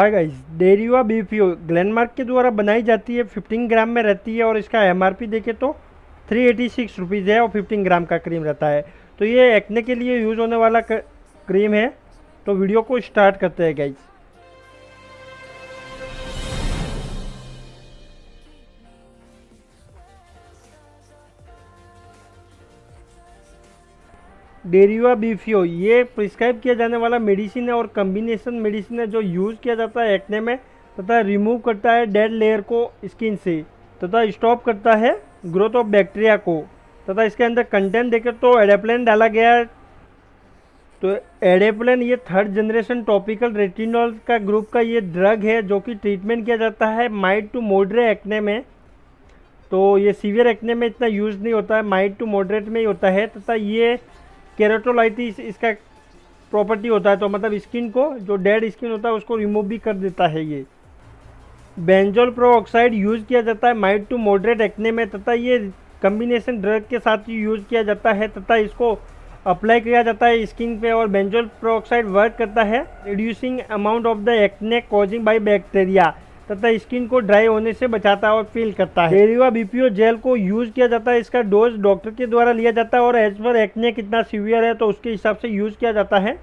hi guys डेरिवा BPO ग्लैंडमार्क के द्वारा बनाई जाती है 15 ग्राम में रहती है और इसका एमआरपी देखें तो थ्री एटी सिक्स रुपीज़ है और 15 ग्राम का क्रीम रहता है तो ये एक्ने के लिए यूज़ होने वाला क्रीम है तो वीडियो को स्टार्ट करते हैं गाइस डेरिवा बीफियो ये प्रिस्क्राइब किया जाने वाला मेडिसिन है और कम्बिनेशन मेडिसिन है जो यूज़ किया जाता है एक्ने में तथा रिमूव करता है डेड लेयर को स्किन से तथा स्टॉप करता है ग्रोथ ऑफ बैक्टीरिया को तथा इसके अंदर कंटेंट देखें तो एडेप्लेन डाला गया है तो एडेप्लेन ये थर्ड जनरेशन टॉपिकल रेटिनॉल का ग्रुप का ये ड्रग है जो कि ट्रीटमेंट किया जाता है माइड टू मोडरे एक्ने में तो ये सीवियर एक्ने में इतना यूज़ नहीं होता है माइड टू मॉडरेट में ही होता है तथा ये केराटोलाइटिस इसका प्रॉपर्टी होता है तो मतलब स्किन को जो डेड स्किन होता है उसको रिमूव भी कर देता है ये बेंजोल प्रोऑक्साइड यूज़ किया जाता है माइल्ड टू मॉडरेट एक्ने में तथा ये कम्बिनेशन ड्रग के साथ यूज़ किया जाता है तथा इसको अप्लाई किया जाता है स्किन पे और बेंजोल प्रोऑक्साइड वर्क करता है reducing amount of the acne causing by bacteria तथा स्किन को ड्राई होने से बचाता और फील करता है एरिवा बीपीओ जेल को यूज किया जाता है इसका डोज डॉक्टर के द्वारा लिया जाता है और एज पर एक्ने कितना सीवियर है तो उसके हिसाब से यूज किया जाता है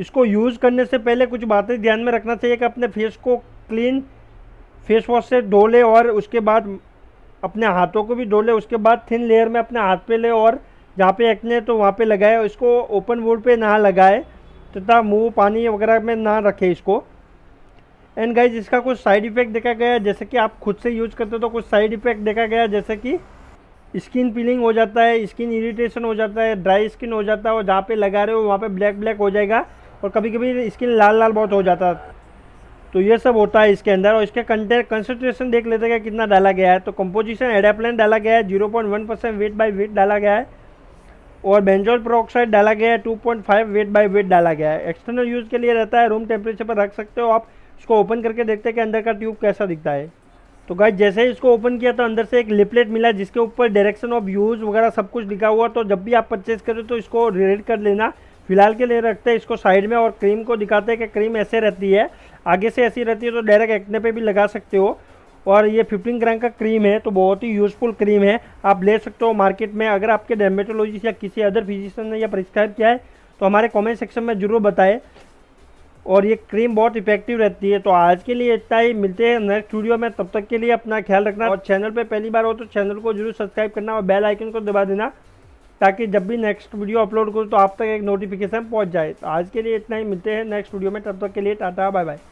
इसको यूज करने से पहले कुछ बातें ध्यान में रखना चाहिए कि अपने फेस को क्लीन फेस वॉश से धो ले और उसके बाद अपने हाथों को भी धो ले उसके बाद थिन लेयर में अपने हाथ पे ले और जहाँ पे एक्ने तो वहाँ पे लगाए इसको ओपन वोड पे ना लगाए तथा मुंह पानी वगैरह में ना रखे इसको एंड गाइज इसका कुछ साइड इफेक्ट देखा गया है जैसे कि आप खुद से यूज करते हो तो कुछ साइड इफेक्ट देखा गया है जैसे कि स्किन पीलिंग हो जाता है स्किन इरिटेशन हो जाता है ड्राई स्किन हो जाता है और जहाँ पे लगा रहे हो वहाँ पे ब्लैक ब्लैक हो जाएगा और कभी कभी स्किन लाल लाल बहुत हो जाता है तो ये सब होता है इसके अंदर और इसके कंटेंट कंसनट्रेशन देख लेते हैं कितना डाला गया है तो कंपोजिशन एडाप्लान डाला गया है zero point one percent weight by weight डाला गया है और बेंजोल प्रोक्साइड डाला गया है 2.5 वेट बाय वेट डाला गया है एक्सटर्नल यूज़ के लिए रहता है रूम टेम्परेचर पर रख सकते हो आप इसको ओपन करके देखते हैं कि अंदर का ट्यूब कैसा दिखता है तो गाइज जैसे ही इसको ओपन किया तो अंदर से एक लिपलेट मिला जिसके ऊपर डायरेक्शन ऑफ यूज़ वगैरह सब कुछ लिखा हुआ तो जब भी आप परचेज करें तो इसको रेड कर लेना फिलहाल के लिए रखते हैं इसको साइड में और क्रीम को दिखाते हैं कि क्रीम ऐसे रहती है आगे से ऐसी रहती है तो डायरेक्ट एक्ने पे भी लगा सकते हो और ये फिफ्टीन ग्राम का क्रीम है तो बहुत ही यूज़फुल क्रीम है आप ले सकते हो मार्केट में अगर आपके डेमेटोलॉजिस्ट या किसी अदर फिजिशियन ने यह प्रिस्क्राइब किया है तो हमारे कमेंट सेक्शन में ज़रूर बताएं और ये क्रीम बहुत इफेक्टिव रहती है तो आज के लिए इतना ही मिलते हैं नेक्स्ट वीडियो में तब तक के लिए अपना ख्याल रखना और चैनल पर पहली बार हो तो चैनल को जरूर सब्सक्राइब करना और बेल आइकन को दबा देना ताकि जब भी नेक्स्ट वीडियो अपलोड करूँ तो आप तक एक नोटिफिकेशन पहुँच जाए तो आज के लिए इतना ही मिलते हैं नेक्स्ट वीडियो में तब तक के लिए टाटा बाय बाय